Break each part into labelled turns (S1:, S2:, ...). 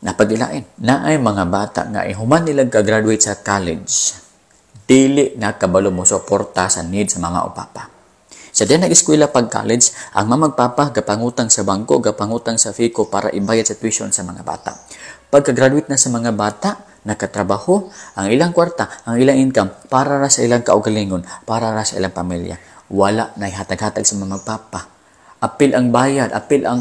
S1: napadilain na ay mga bata nga ihuman human ka-graduate sa college dili na kabalo mo suporta sa need sa mga upapa sa din nag-eskwela pag college ang mamagpapa gapangutang sa bangko gapangutang sa FICO para ibayad sa tuition sa mga bata pagka-graduate na sa mga bata nakatrabaho ang ilang kwarta ang ilang income para ra sa ilang kaugalingon para ra sa ilang pamilya wala na hatag-hatag sa mga papa apil ang bayad apil ang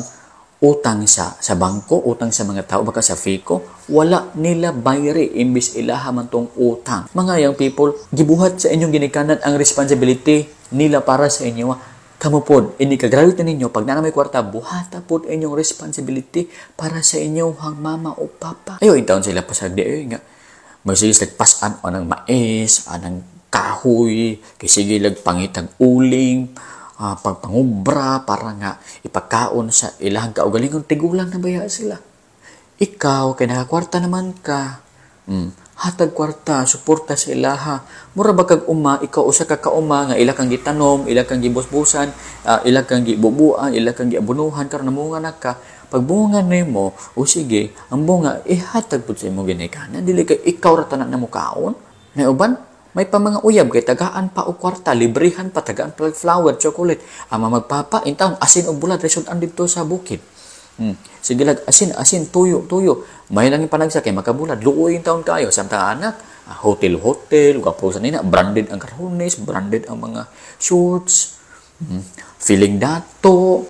S1: utang sa sa bangko, utang sa mga tao, baka sa FICO, wala nila bayre imbis ilaha man tong utang. Mga young people, gibuhat sa inyong ginikanan ang responsibility nila para sa inyo. Kamo pod, ini kagraduate ninyo, pag na may kwarta, buhata pod inyong responsibility para sa inyo hang mama o papa. Ayo, intawon sila pasagdi. Ayo, nga. Magsigis lagpasan like, o ng mais, anang kahoy, kisigilag pangitag uling, uh, pagpangubra para nga ipakaon sa ilang kaugalingon tigulang na baya sila ikaw kay nakakwarta naman ka mm, hatag kwarta suporta sa ilaha mura ba kag uma ikaw usa ka kauma nga ila kang gitanom ila kang gibusbusan uh, ila kang gibubua ila kang giabunuhan karon namunga na ka pagbunga nimo o sige ang bunga ihatag pud sa imo ginikanan dili ka ikaw ra na namo kaon may uban may pa mga uyab kay tagaan pa o kwarta, librehan pa tagaan pa flower, chocolate. Ama magpapa intaon asin o bulad result ang sa bukid. Hmm. Sige lag asin asin tuyo tuyo. May nang panagsa kay makabulad. Luoy taon kayo samta anak. Ah, hotel hotel, gapo sa nina branded ang karhones, branded ang mga shorts. Hmm. Feeling dato,